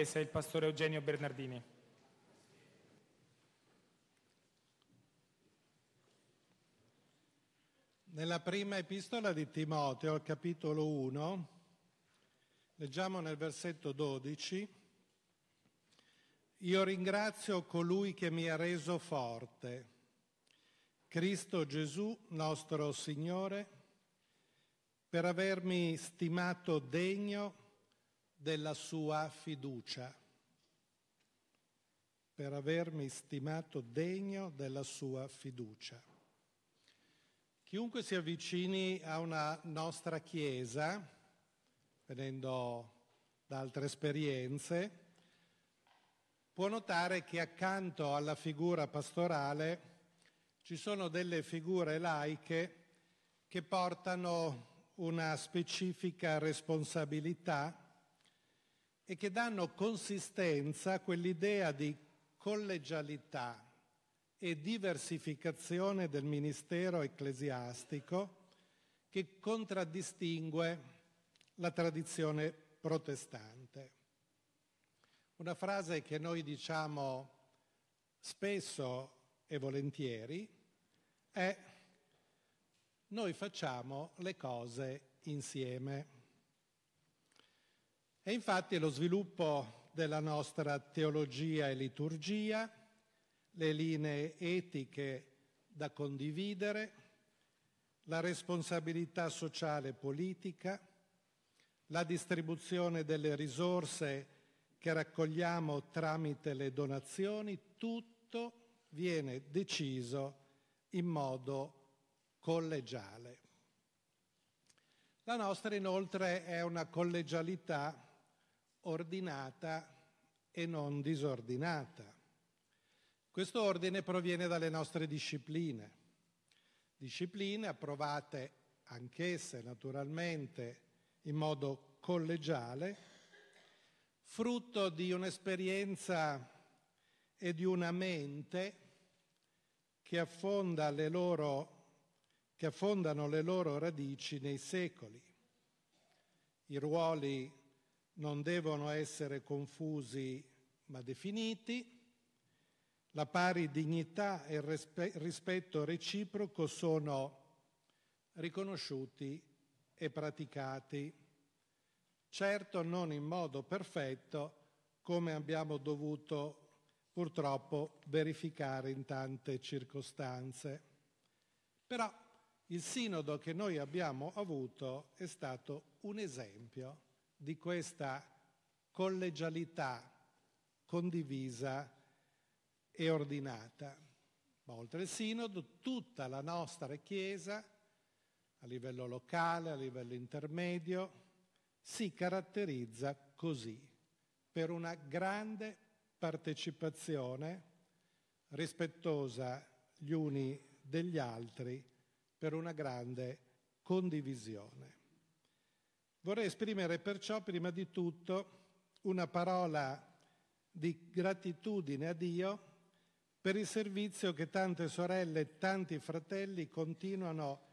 Chiesa il pastore Eugenio Bernardini. Nella prima epistola di Timoteo, al capitolo 1, leggiamo nel versetto 12, Io ringrazio colui che mi ha reso forte, Cristo Gesù, nostro Signore, per avermi stimato degno della sua fiducia, per avermi stimato degno della sua fiducia. Chiunque si avvicini a una nostra chiesa, venendo da altre esperienze, può notare che accanto alla figura pastorale ci sono delle figure laiche che portano una specifica responsabilità e che danno consistenza a quell'idea di collegialità e diversificazione del ministero ecclesiastico che contraddistingue la tradizione protestante. Una frase che noi diciamo spesso e volentieri è noi facciamo le cose insieme. E infatti lo sviluppo della nostra teologia e liturgia, le linee etiche da condividere, la responsabilità sociale e politica, la distribuzione delle risorse che raccogliamo tramite le donazioni, tutto viene deciso in modo collegiale. La nostra inoltre è una collegialità ordinata e non disordinata. Questo ordine proviene dalle nostre discipline, discipline approvate anch'esse naturalmente in modo collegiale, frutto di un'esperienza e di una mente che, affonda le loro, che affondano le loro radici nei secoli. I ruoli non devono essere confusi ma definiti, la pari dignità e il rispetto reciproco sono riconosciuti e praticati, certo non in modo perfetto come abbiamo dovuto purtroppo verificare in tante circostanze. Però il sinodo che noi abbiamo avuto è stato un esempio di questa collegialità condivisa e ordinata. Ma oltre il Sinodo, tutta la nostra Chiesa, a livello locale, a livello intermedio, si caratterizza così, per una grande partecipazione rispettosa gli uni degli altri, per una grande condivisione. Vorrei esprimere perciò prima di tutto una parola di gratitudine a Dio per il servizio che tante sorelle e tanti fratelli continuano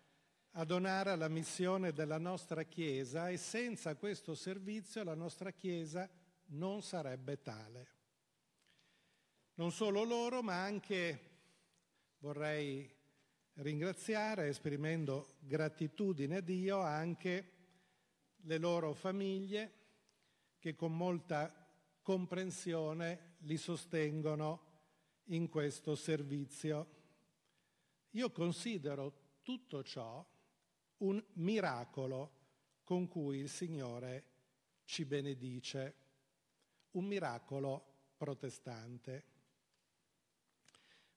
a donare alla missione della nostra Chiesa e senza questo servizio la nostra Chiesa non sarebbe tale. Non solo loro, ma anche vorrei ringraziare, esprimendo gratitudine a Dio, anche le loro famiglie che con molta comprensione li sostengono in questo servizio. Io considero tutto ciò un miracolo con cui il Signore ci benedice, un miracolo protestante.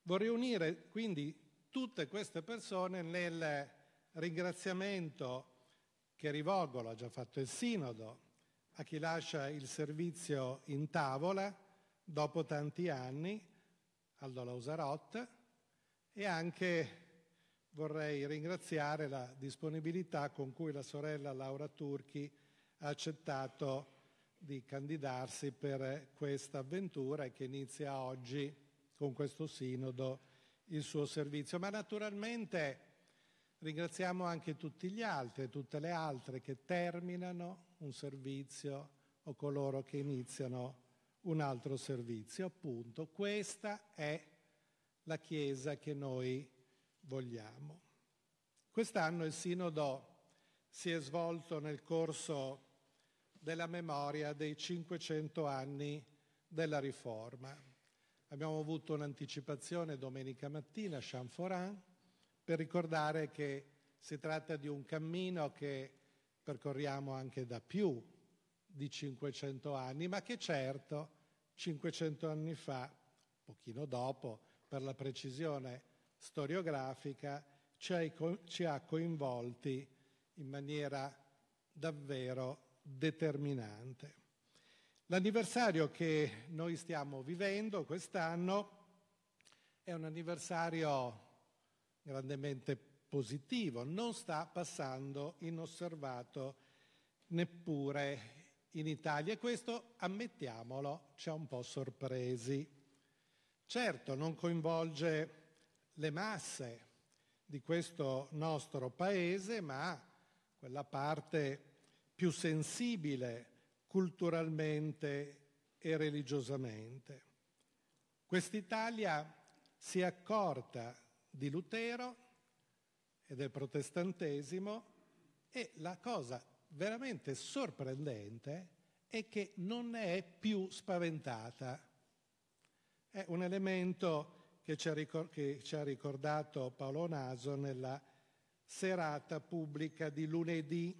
Vorrei unire quindi tutte queste persone nel ringraziamento che rivolgo, l'ha già fatto il Sinodo, a chi lascia il servizio in tavola dopo tanti anni, Aldo Lausarot, e anche vorrei ringraziare la disponibilità con cui la sorella Laura Turchi ha accettato di candidarsi per questa avventura e che inizia oggi con questo sinodo il suo servizio. Ma naturalmente Ringraziamo anche tutti gli altri, e tutte le altre che terminano un servizio o coloro che iniziano un altro servizio. Appunto, questa è la Chiesa che noi vogliamo. Quest'anno il Sinodo si è svolto nel corso della memoria dei 500 anni della Riforma. Abbiamo avuto un'anticipazione domenica mattina a Chamforan per ricordare che si tratta di un cammino che percorriamo anche da più di 500 anni, ma che certo 500 anni fa, pochino dopo, per la precisione storiografica, ci ha coinvolti in maniera davvero determinante. L'anniversario che noi stiamo vivendo quest'anno è un anniversario grandemente positivo, non sta passando inosservato neppure in Italia e questo, ammettiamolo, ci ha un po' sorpresi. Certo, non coinvolge le masse di questo nostro paese, ma quella parte più sensibile culturalmente e religiosamente. Quest'Italia si è accorta di Lutero e del protestantesimo e la cosa veramente sorprendente è che non ne è più spaventata. È un elemento che ci ha, ricordato Paolo Naso nella serata pubblica di lunedì.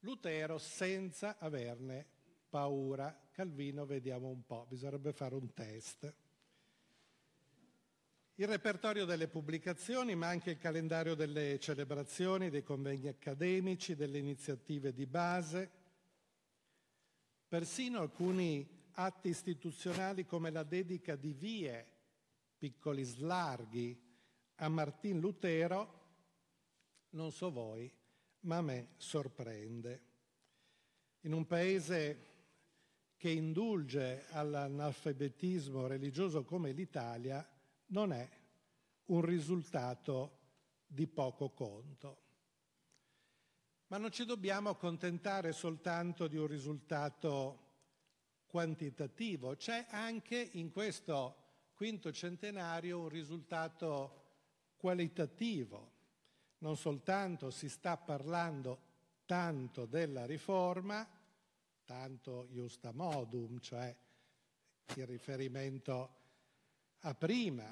Lutero senza averne paura. Calvino, vediamo un po', bisognerebbe fare un test il repertorio delle pubblicazioni, ma anche il calendario delle celebrazioni, dei convegni accademici, delle iniziative di base, persino alcuni atti istituzionali come la dedica di vie, piccoli slarghi, a Martin Lutero, non so voi, ma a me sorprende. In un paese che indulge all'analfabetismo religioso come l'Italia, non è un risultato di poco conto. Ma non ci dobbiamo accontentare soltanto di un risultato quantitativo, c'è anche in questo quinto centenario un risultato qualitativo. Non soltanto si sta parlando tanto della riforma, tanto justa modum, cioè il riferimento a prima,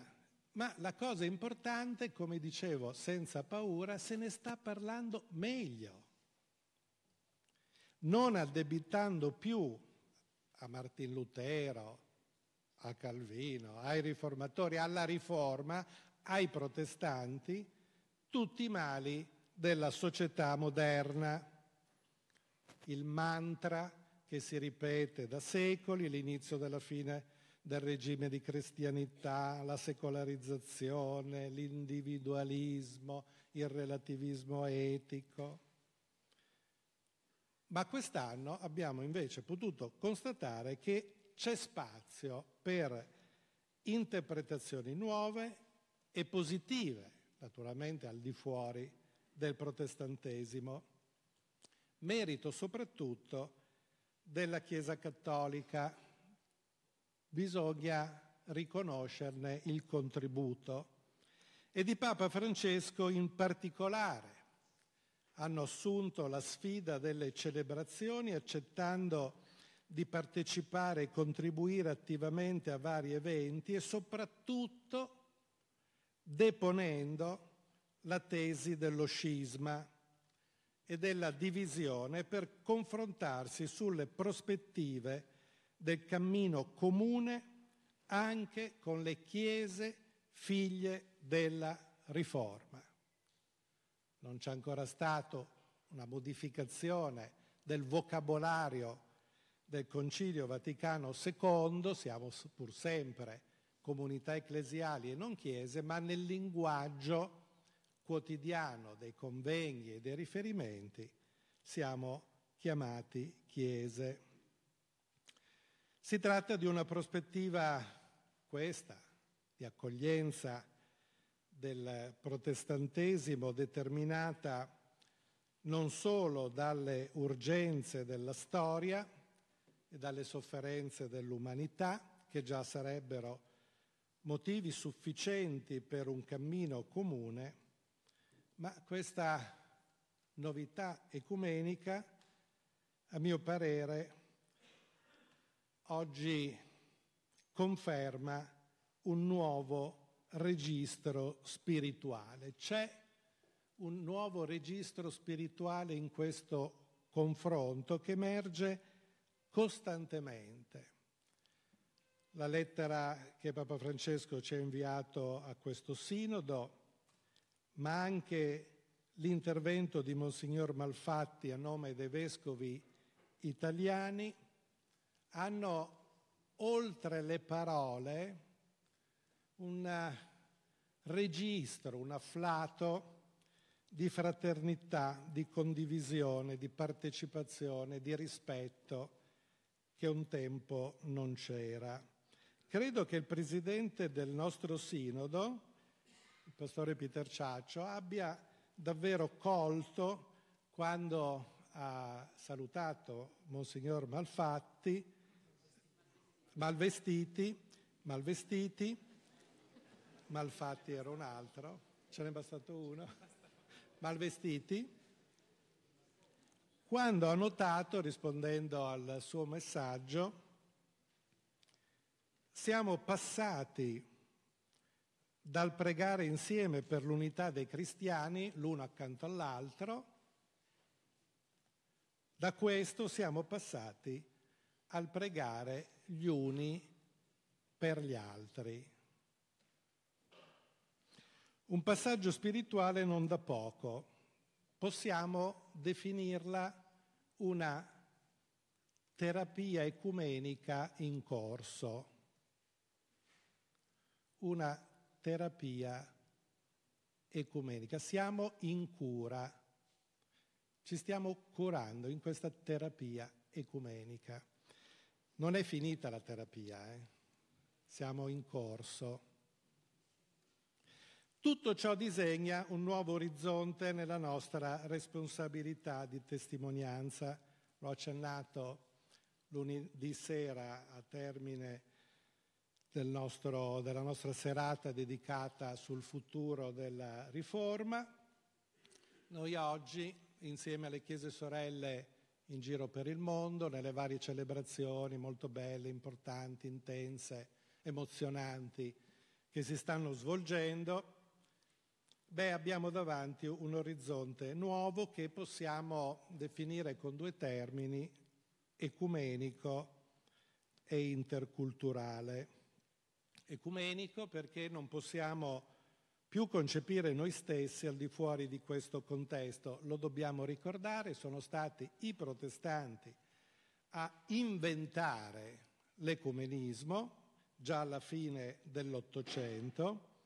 ma la cosa importante, come dicevo, senza paura, se ne sta parlando meglio, non addebitando più a Martin Lutero, a Calvino, ai riformatori, alla riforma, ai protestanti, tutti i mali della società moderna. Il mantra che si ripete da secoli, l'inizio della fine del regime di cristianità, la secolarizzazione, l'individualismo, il relativismo etico. Ma quest'anno abbiamo invece potuto constatare che c'è spazio per interpretazioni nuove e positive, naturalmente al di fuori del protestantesimo, merito soprattutto della Chiesa cattolica bisogna riconoscerne il contributo. E di Papa Francesco in particolare hanno assunto la sfida delle celebrazioni accettando di partecipare e contribuire attivamente a vari eventi e soprattutto deponendo la tesi dello scisma e della divisione per confrontarsi sulle prospettive del cammino comune anche con le chiese figlie della riforma. Non c'è ancora stata una modificazione del vocabolario del Concilio Vaticano II, siamo pur sempre comunità ecclesiali e non chiese, ma nel linguaggio quotidiano dei convegni e dei riferimenti siamo chiamati chiese. Si tratta di una prospettiva questa, di accoglienza del protestantesimo determinata non solo dalle urgenze della storia e dalle sofferenze dell'umanità, che già sarebbero motivi sufficienti per un cammino comune, ma questa novità ecumenica, a mio parere, oggi conferma un nuovo registro spirituale. C'è un nuovo registro spirituale in questo confronto che emerge costantemente. La lettera che Papa Francesco ci ha inviato a questo sinodo, ma anche l'intervento di Monsignor Malfatti a nome dei vescovi italiani, hanno oltre le parole un eh, registro, un afflato di fraternità, di condivisione, di partecipazione, di rispetto che un tempo non c'era. Credo che il presidente del nostro sinodo, il pastore Peter Ciaccio, abbia davvero colto quando ha salutato Monsignor Malfatti malvestiti, malvestiti, malfatti era un altro, ce n'è bastato uno, malvestiti, quando ha notato, rispondendo al suo messaggio, siamo passati dal pregare insieme per l'unità dei cristiani, l'uno accanto all'altro, da questo siamo passati al pregare gli uni per gli altri. Un passaggio spirituale non da poco. Possiamo definirla una terapia ecumenica in corso, una terapia ecumenica. Siamo in cura, ci stiamo curando in questa terapia ecumenica. Non è finita la terapia, eh? siamo in corso. Tutto ciò disegna un nuovo orizzonte nella nostra responsabilità di testimonianza. L'ho accennato lunedì sera a termine del nostro, della nostra serata dedicata sul futuro della riforma. Noi oggi, insieme alle Chiese Sorelle, in giro per il mondo, nelle varie celebrazioni molto belle, importanti, intense, emozionanti che si stanno svolgendo, beh, abbiamo davanti un orizzonte nuovo che possiamo definire con due termini, ecumenico e interculturale. Ecumenico perché non possiamo più concepire noi stessi al di fuori di questo contesto. Lo dobbiamo ricordare, sono stati i protestanti a inventare l'ecumenismo già alla fine dell'Ottocento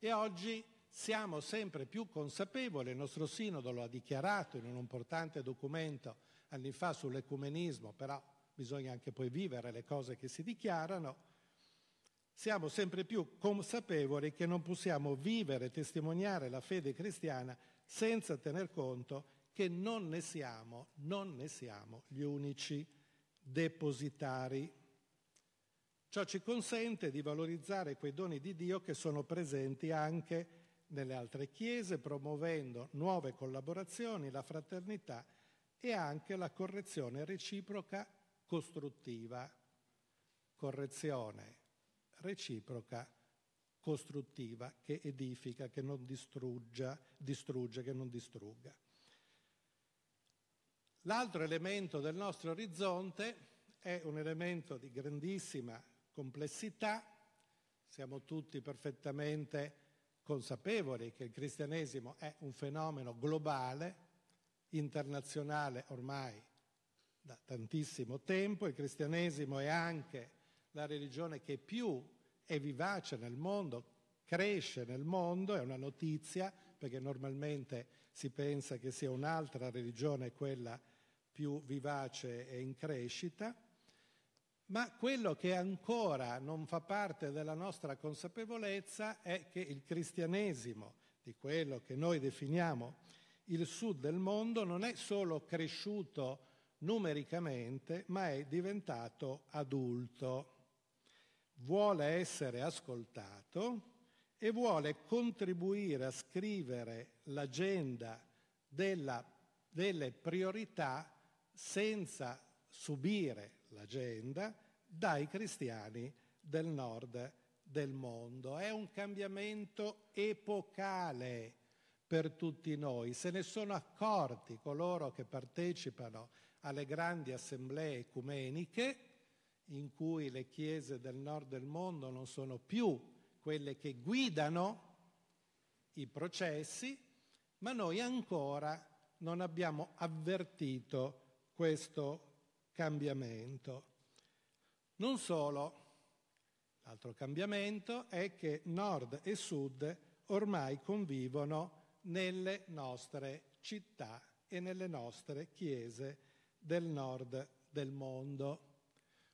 e oggi siamo sempre più consapevoli, il nostro sinodo lo ha dichiarato in un importante documento anni fa sull'ecumenismo, però bisogna anche poi vivere le cose che si dichiarano, siamo sempre più consapevoli che non possiamo vivere e testimoniare la fede cristiana senza tener conto che non ne siamo, non ne siamo gli unici depositari. Ciò ci consente di valorizzare quei doni di Dio che sono presenti anche nelle altre chiese, promuovendo nuove collaborazioni, la fraternità e anche la correzione reciproca costruttiva. Correzione reciproca costruttiva che edifica, che non distruggia, distrugge, che non distrugga. L'altro elemento del nostro orizzonte è un elemento di grandissima complessità, siamo tutti perfettamente consapevoli che il cristianesimo è un fenomeno globale, internazionale ormai da tantissimo tempo, il cristianesimo è anche la religione che più è vivace nel mondo, cresce nel mondo, è una notizia, perché normalmente si pensa che sia un'altra religione quella più vivace e in crescita, ma quello che ancora non fa parte della nostra consapevolezza è che il cristianesimo, di quello che noi definiamo il sud del mondo, non è solo cresciuto numericamente, ma è diventato adulto vuole essere ascoltato e vuole contribuire a scrivere l'agenda della, delle priorità senza subire l'agenda dai cristiani del nord del mondo. È un cambiamento epocale per tutti noi. Se ne sono accorti coloro che partecipano alle grandi assemblee ecumeniche in cui le chiese del nord del mondo non sono più quelle che guidano i processi, ma noi ancora non abbiamo avvertito questo cambiamento. Non solo, l'altro cambiamento è che nord e sud ormai convivono nelle nostre città e nelle nostre chiese del nord del mondo.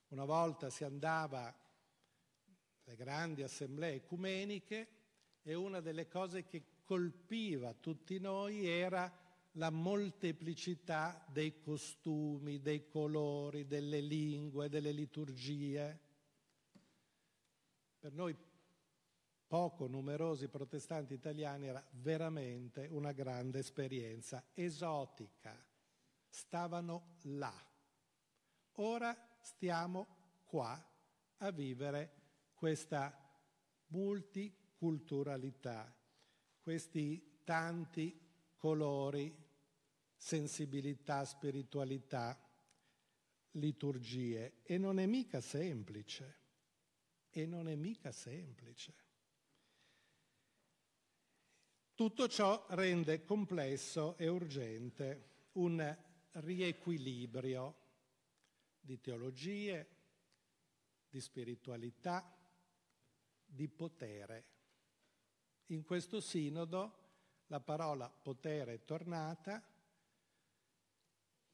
Una volta si andava alle grandi assemblee ecumeniche e una delle cose che colpiva tutti noi era la molteplicità dei costumi, dei colori, delle lingue, delle liturgie. Per noi poco numerosi protestanti italiani era veramente una grande esperienza esotica. Stavano là. Ora stiamo qua a vivere questa multiculturalità, questi tanti colori, sensibilità, spiritualità, liturgie. E non è mica semplice, e non è mica semplice. Tutto ciò rende complesso e urgente un riequilibrio di teologie, di spiritualità, di potere. In questo sinodo la parola potere tornata,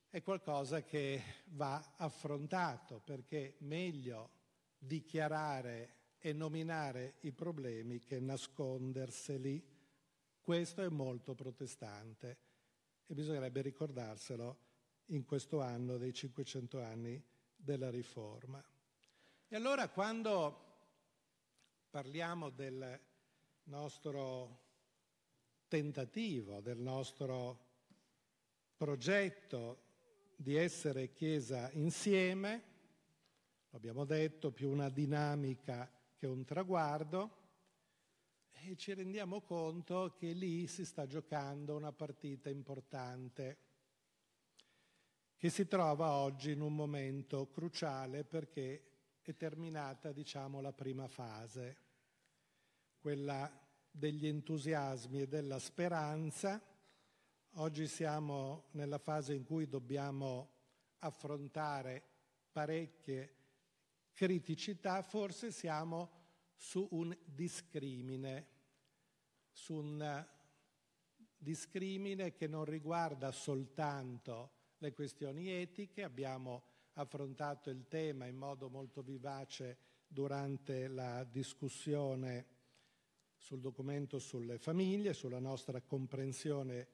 è qualcosa che va affrontato perché meglio dichiarare e nominare i problemi che nasconderseli. Questo è molto protestante e bisognerebbe ricordarselo in questo anno dei 500 anni della Riforma. E allora quando parliamo del nostro tentativo, del nostro progetto di essere Chiesa insieme, lo abbiamo detto, più una dinamica che un traguardo, e ci rendiamo conto che lì si sta giocando una partita importante che si trova oggi in un momento cruciale perché è terminata diciamo, la prima fase, quella degli entusiasmi e della speranza. Oggi siamo nella fase in cui dobbiamo affrontare parecchie criticità, forse siamo su un discrimine, su un discrimine che non riguarda soltanto le questioni etiche, abbiamo affrontato il tema in modo molto vivace durante la discussione sul documento sulle famiglie, sulla nostra comprensione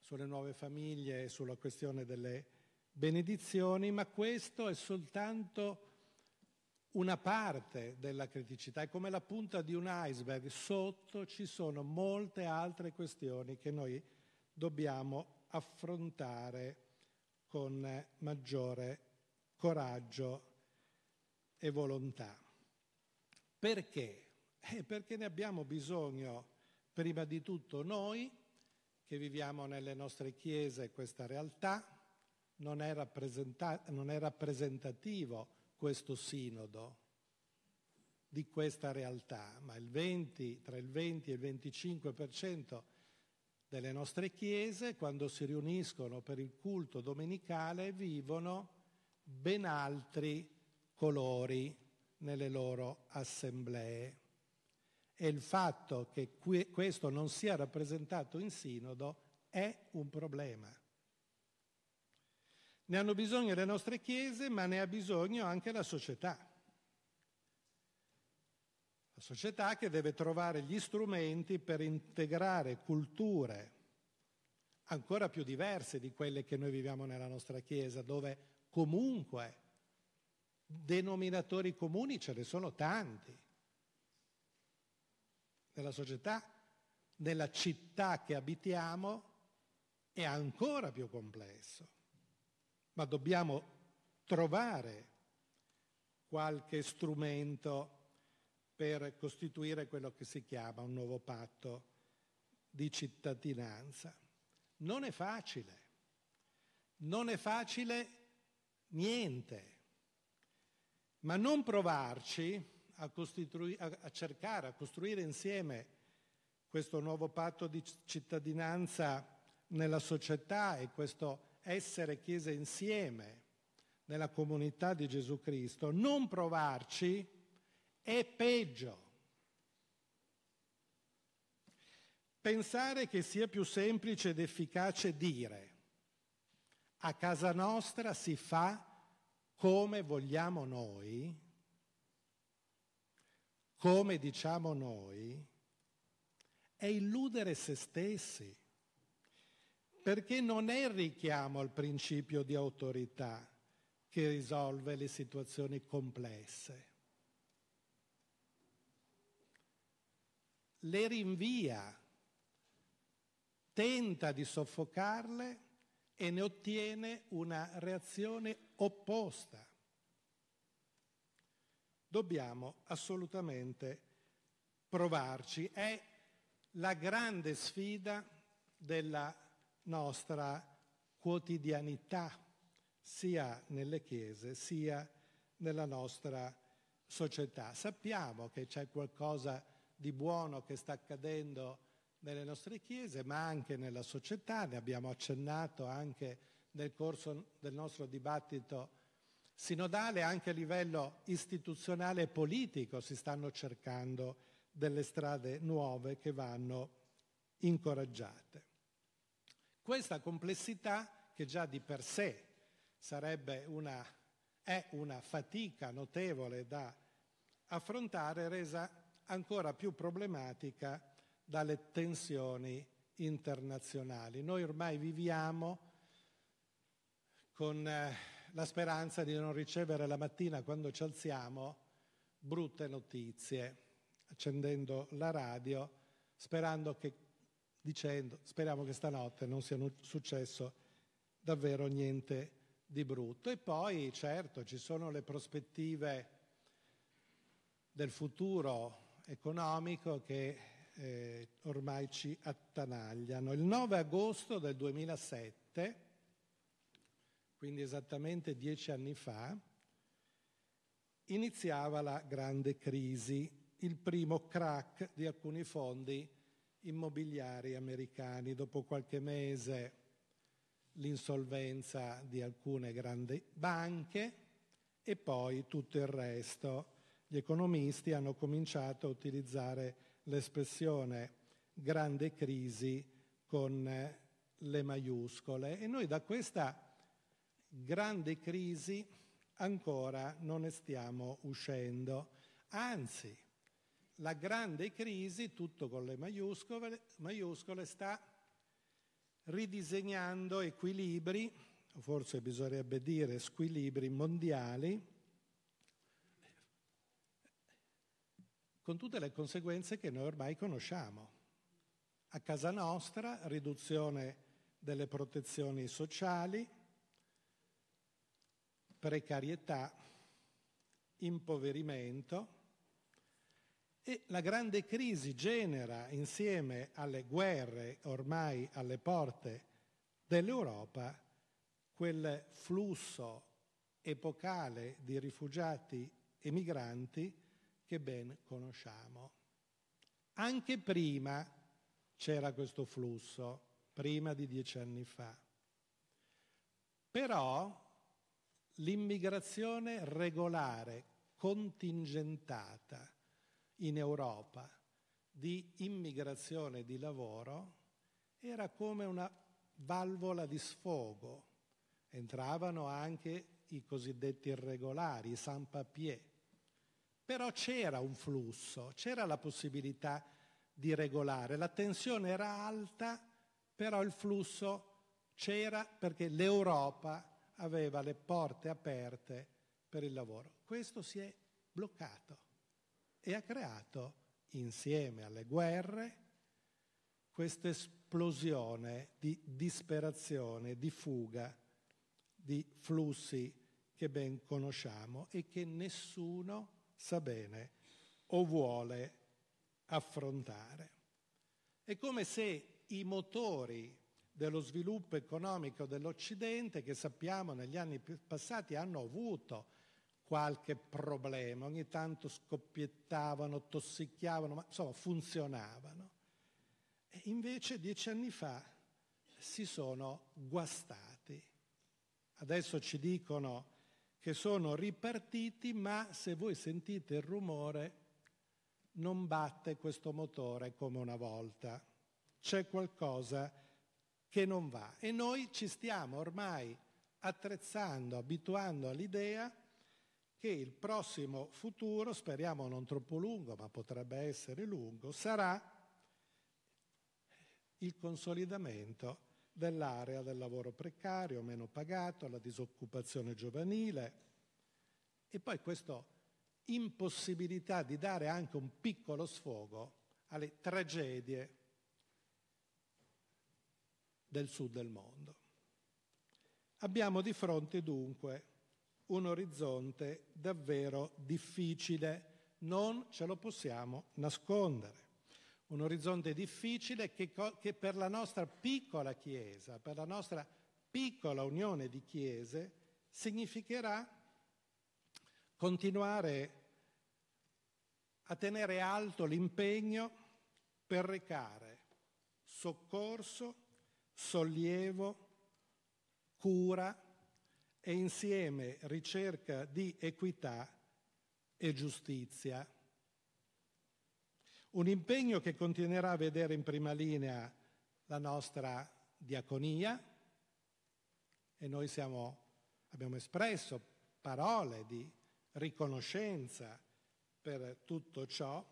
sulle nuove famiglie e sulla questione delle benedizioni, ma questo è soltanto una parte della criticità, è come la punta di un iceberg, sotto ci sono molte altre questioni che noi dobbiamo affrontare con maggiore coraggio e volontà. Perché? Eh, perché ne abbiamo bisogno prima di tutto noi che viviamo nelle nostre chiese questa realtà, non è, non è rappresentativo questo sinodo di questa realtà, ma il 20, tra il 20 e il 25% delle nostre chiese, quando si riuniscono per il culto domenicale, vivono ben altri colori nelle loro assemblee. E il fatto che questo non sia rappresentato in sinodo è un problema. Ne hanno bisogno le nostre chiese, ma ne ha bisogno anche la società. La società che deve trovare gli strumenti per integrare culture ancora più diverse di quelle che noi viviamo nella nostra Chiesa, dove comunque denominatori comuni ce ne sono tanti. Nella società, nella città che abitiamo è ancora più complesso, ma dobbiamo trovare qualche strumento per costituire quello che si chiama un nuovo patto di cittadinanza. Non è facile, non è facile niente, ma non provarci a, a cercare, a costruire insieme questo nuovo patto di cittadinanza nella società e questo essere chiese insieme nella comunità di Gesù Cristo, non provarci è peggio. Pensare che sia più semplice ed efficace dire a casa nostra si fa come vogliamo noi, come diciamo noi, è illudere se stessi, perché non è il richiamo al principio di autorità che risolve le situazioni complesse, le rinvia, tenta di soffocarle e ne ottiene una reazione opposta. Dobbiamo assolutamente provarci, è la grande sfida della nostra quotidianità, sia nelle chiese sia nella nostra società. Sappiamo che c'è qualcosa di buono che sta accadendo nelle nostre chiese, ma anche nella società, ne abbiamo accennato anche nel corso del nostro dibattito sinodale, anche a livello istituzionale e politico si stanno cercando delle strade nuove che vanno incoraggiate. Questa complessità, che già di per sé una, è una fatica notevole da affrontare, resa ancora più problematica dalle tensioni internazionali. Noi ormai viviamo con eh, la speranza di non ricevere la mattina quando ci alziamo brutte notizie, accendendo la radio, sperando che, dicendo, speriamo che stanotte non sia successo davvero niente di brutto. E poi, certo, ci sono le prospettive del futuro economico che eh, ormai ci attanagliano. Il 9 agosto del 2007, quindi esattamente dieci anni fa, iniziava la grande crisi, il primo crack di alcuni fondi immobiliari americani. Dopo qualche mese l'insolvenza di alcune grandi banche e poi tutto il resto gli economisti hanno cominciato a utilizzare l'espressione grande crisi con eh, le maiuscole e noi da questa grande crisi ancora non ne stiamo uscendo. Anzi, la grande crisi, tutto con le maiuscole, maiuscole sta ridisegnando equilibri, forse bisognerebbe dire squilibri mondiali, con tutte le conseguenze che noi ormai conosciamo. A casa nostra, riduzione delle protezioni sociali, precarietà, impoverimento e la grande crisi genera, insieme alle guerre ormai alle porte dell'Europa, quel flusso epocale di rifugiati e migranti che ben conosciamo. Anche prima c'era questo flusso, prima di dieci anni fa. Però l'immigrazione regolare, contingentata in Europa, di immigrazione di lavoro, era come una valvola di sfogo. Entravano anche i cosiddetti irregolari, i sans-papiers, però c'era un flusso, c'era la possibilità di regolare, la tensione era alta, però il flusso c'era perché l'Europa aveva le porte aperte per il lavoro. Questo si è bloccato e ha creato, insieme alle guerre, questa esplosione di disperazione, di fuga, di flussi che ben conosciamo e che nessuno sa bene o vuole affrontare. È come se i motori dello sviluppo economico dell'Occidente, che sappiamo negli anni passati hanno avuto qualche problema, ogni tanto scoppiettavano, tossicchiavano, ma insomma funzionavano. E invece dieci anni fa si sono guastati. Adesso ci dicono che sono ripartiti, ma se voi sentite il rumore non batte questo motore come una volta. C'è qualcosa che non va. E noi ci stiamo ormai attrezzando, abituando all'idea che il prossimo futuro, speriamo non troppo lungo, ma potrebbe essere lungo, sarà il consolidamento dell'area del lavoro precario, meno pagato, alla disoccupazione giovanile e poi questa impossibilità di dare anche un piccolo sfogo alle tragedie del sud del mondo. Abbiamo di fronte dunque un orizzonte davvero difficile, non ce lo possiamo nascondere un orizzonte difficile che, che, per la nostra piccola Chiesa, per la nostra piccola unione di Chiese, significherà continuare a tenere alto l'impegno per recare soccorso, sollievo, cura e insieme ricerca di equità e giustizia un impegno che continuerà a vedere in prima linea la nostra diaconia e noi siamo, abbiamo espresso parole di riconoscenza per tutto ciò,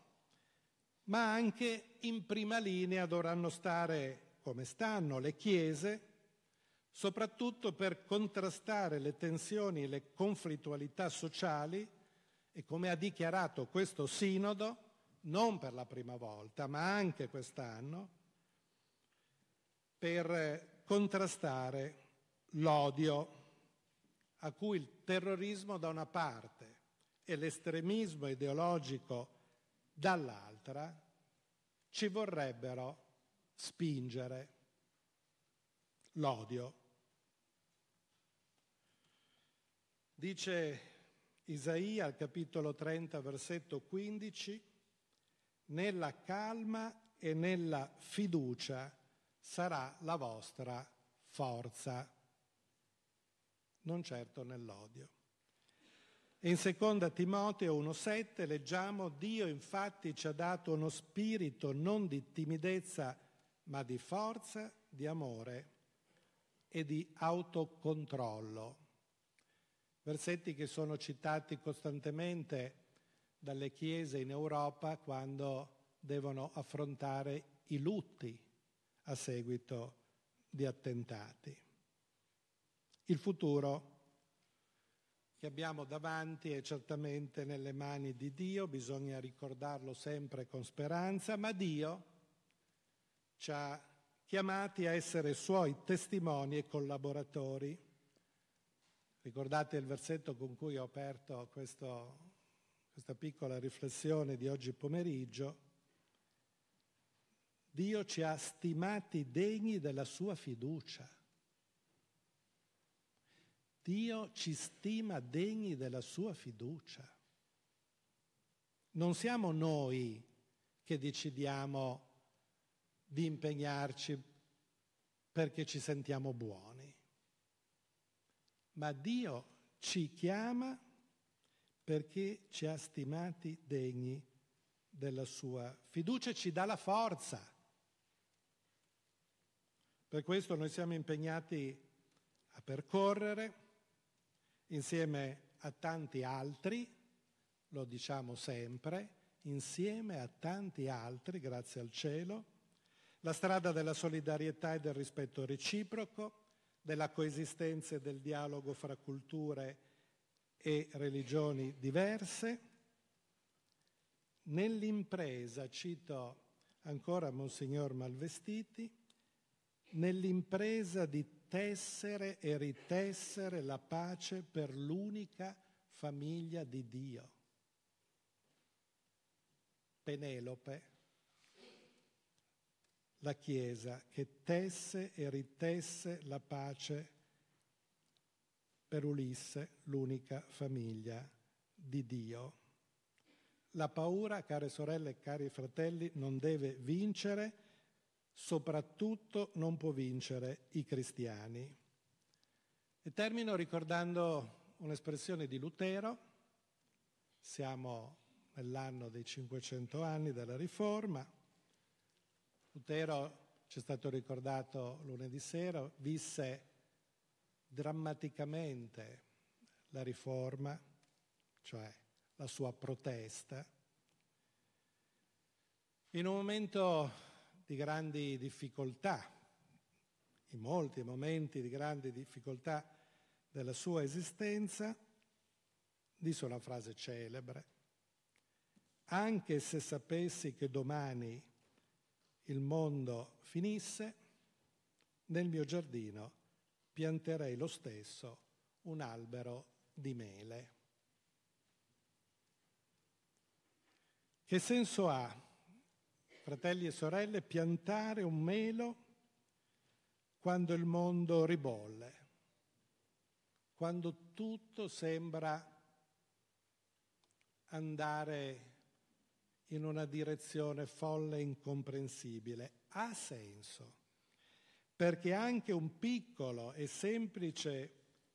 ma anche in prima linea dovranno stare come stanno le chiese, soprattutto per contrastare le tensioni e le conflittualità sociali e come ha dichiarato questo sinodo, non per la prima volta, ma anche quest'anno, per contrastare l'odio a cui il terrorismo da una parte e l'estremismo ideologico dall'altra ci vorrebbero spingere l'odio. Dice Isaia al capitolo 30 versetto 15 nella calma e nella fiducia sarà la vostra forza, non certo nell'odio. In seconda Timoteo 1,7 leggiamo Dio infatti ci ha dato uno spirito non di timidezza ma di forza, di amore e di autocontrollo. Versetti che sono citati costantemente dalle chiese in Europa quando devono affrontare i lutti a seguito di attentati. Il futuro che abbiamo davanti è certamente nelle mani di Dio, bisogna ricordarlo sempre con speranza, ma Dio ci ha chiamati a essere suoi testimoni e collaboratori. Ricordate il versetto con cui ho aperto questo questa piccola riflessione di oggi pomeriggio, Dio ci ha stimati degni della sua fiducia. Dio ci stima degni della sua fiducia. Non siamo noi che decidiamo di impegnarci perché ci sentiamo buoni, ma Dio ci chiama perché ci ha stimati degni della sua fiducia e ci dà la forza. Per questo noi siamo impegnati a percorrere insieme a tanti altri, lo diciamo sempre, insieme a tanti altri, grazie al cielo, la strada della solidarietà e del rispetto reciproco, della coesistenza e del dialogo fra culture e e religioni diverse. Nell'impresa, cito ancora Monsignor Malvestiti, nell'impresa di tessere e ritessere la pace per l'unica famiglia di Dio. Penelope, la Chiesa che tesse e ritesse la pace per Ulisse l'unica famiglia di Dio. La paura, care sorelle e cari fratelli, non deve vincere, soprattutto non può vincere i cristiani. E termino ricordando un'espressione di Lutero, siamo nell'anno dei 500 anni della Riforma, Lutero, ci è stato ricordato lunedì sera, visse drammaticamente la riforma, cioè la sua protesta, in un momento di grandi difficoltà, in molti momenti di grandi difficoltà della sua esistenza, disse una frase celebre, anche se sapessi che domani il mondo finisse, nel mio giardino pianterei lo stesso un albero di mele. Che senso ha, fratelli e sorelle, piantare un melo quando il mondo ribolle, quando tutto sembra andare in una direzione folle e incomprensibile? Ha senso perché anche un piccolo e semplice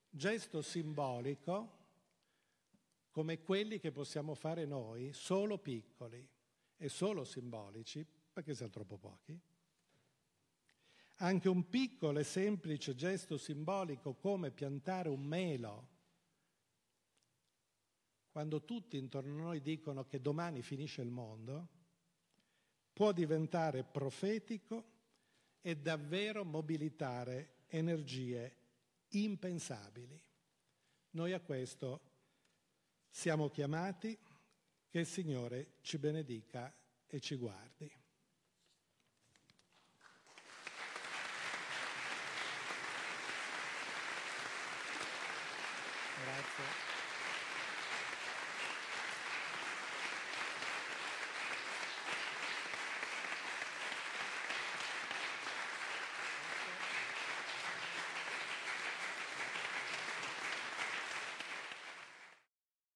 gesto simbolico, come quelli che possiamo fare noi, solo piccoli e solo simbolici, perché siamo troppo pochi, anche un piccolo e semplice gesto simbolico come piantare un melo, quando tutti intorno a noi dicono che domani finisce il mondo, può diventare profetico è davvero mobilitare energie impensabili. Noi a questo siamo chiamati, che il Signore ci benedica e ci guardi. Grazie.